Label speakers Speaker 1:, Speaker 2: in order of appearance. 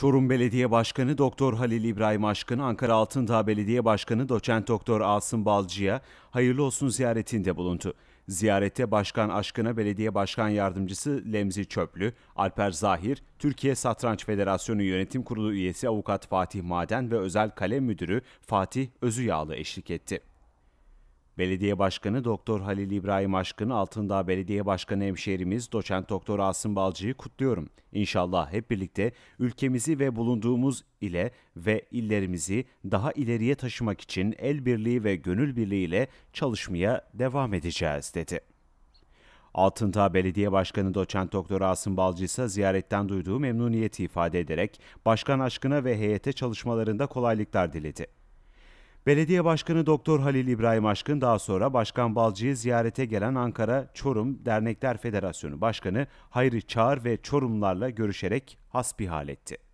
Speaker 1: Çorum Belediye Başkanı Doktor Halil İbrahim Aşkın, Ankara Altındağ Belediye Başkanı Doçent Doktor Asım Balcı'ya hayırlı olsun ziyaretinde bulundu. Ziyarette Başkan Aşkın'a Belediye Başkan Yardımcısı Lemzi Çöplü, Alper Zahir, Türkiye Satranç Federasyonu Yönetim Kurulu üyesi Avukat Fatih Maden ve Özel Kalem Müdürü Fatih Özüyağlı eşlik etti. Belediye Başkanı Doktor Halil İbrahim Aşkın Altındağ Belediye Başkanı hemşehrimiz Doçent Doktor Asım Balcı'yı kutluyorum. İnşallah hep birlikte ülkemizi ve bulunduğumuz ile ve illerimizi daha ileriye taşımak için el birliği ve gönül birliğiyle çalışmaya devam edeceğiz dedi. Altındağ Belediye Başkanı Doçent Doktor Asım Balcı ise ziyaretten duyduğu memnuniyeti ifade ederek Başkan Aşkın'a ve heyete çalışmalarında kolaylıklar diledi. Belediye Başkanı Doktor Halil İbrahim Aşkın daha sonra Başkan Balcı'yı ziyarete gelen Ankara Çorum Dernekler Federasyonu Başkanı Hayri Çağır ve Çorumlarla görüşerek hasbihal etti.